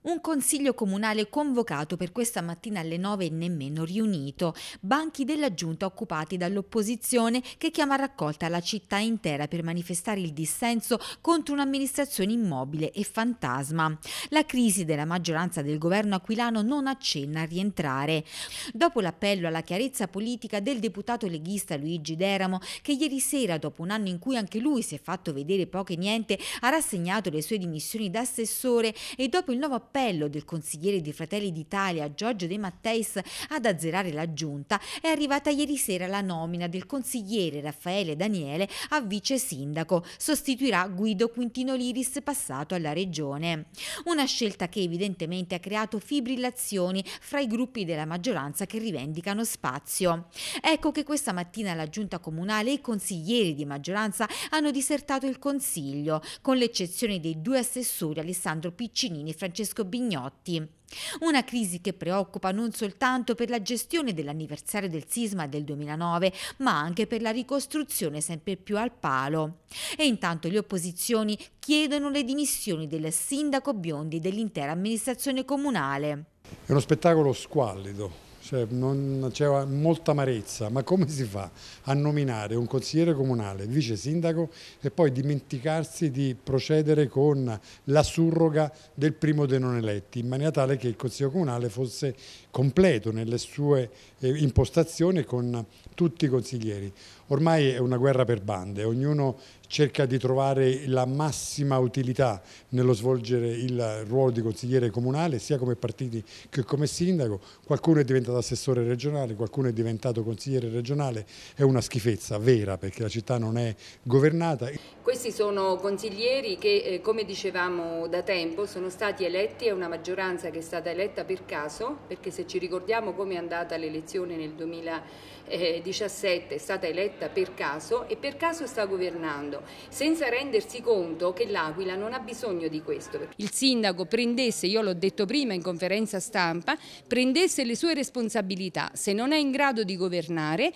Un consiglio comunale convocato per questa mattina alle 9 e nemmeno riunito. Banchi della giunta occupati dall'opposizione che chiama raccolta la città intera per manifestare il dissenso contro un'amministrazione immobile e fantasma. La crisi della maggioranza del governo aquilano non accenna a rientrare. Dopo l'appello alla chiarezza politica del deputato leghista Luigi Deramo, che ieri sera, dopo un anno in cui anche lui si è fatto vedere poco e niente, ha rassegnato le sue dimissioni da assessore e dopo il nuovo appello appello del consigliere di Fratelli d'Italia Giorgio De Matteis ad azzerare la giunta, è arrivata ieri sera la nomina del consigliere Raffaele Daniele a vice sindaco. Sostituirà Guido Quintino Liris passato alla regione. Una scelta che evidentemente ha creato fibrillazioni fra i gruppi della maggioranza che rivendicano spazio. Ecco che questa mattina la giunta comunale e i consiglieri di maggioranza hanno disertato il consiglio, con l'eccezione dei due assessori Alessandro Piccinini e Francesco Francesco Bignotti. Una crisi che preoccupa non soltanto per la gestione dell'anniversario del sisma del 2009, ma anche per la ricostruzione sempre più al palo. E intanto le opposizioni chiedono le dimissioni del sindaco Biondi e dell'intera amministrazione comunale. È uno spettacolo squallido, cioè, non, c'era molta amarezza, ma come si fa a nominare un consigliere comunale, vice sindaco e poi dimenticarsi di procedere con la surroga del primo dei non eletti, in maniera tale che il consiglio comunale fosse completo nelle sue eh, impostazioni con tutti i consiglieri. Ormai è una guerra per bande, ognuno cerca di trovare la massima utilità nello svolgere il ruolo di consigliere comunale, sia come partiti che come sindaco, qualcuno è diventato finito assessore regionale, qualcuno è diventato consigliere regionale, è una schifezza vera perché la città non è governata. Questi sono consiglieri che, eh, come dicevamo da tempo, sono stati eletti, è una maggioranza che è stata eletta per caso, perché se ci ricordiamo come è andata l'elezione nel 2017 è stata eletta per caso e per caso sta governando, senza rendersi conto che l'Aquila non ha bisogno di questo. Il sindaco prendesse, io l'ho detto prima in conferenza stampa, prendesse le sue responsabilità responsabilità, se non è in grado di governare,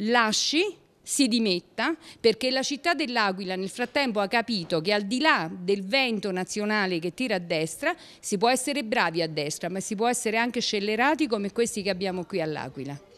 lasci si dimetta perché la città dell'Aquila nel frattempo ha capito che al di là del vento nazionale che tira a destra si può essere bravi a destra ma si può essere anche scellerati come questi che abbiamo qui all'Aquila.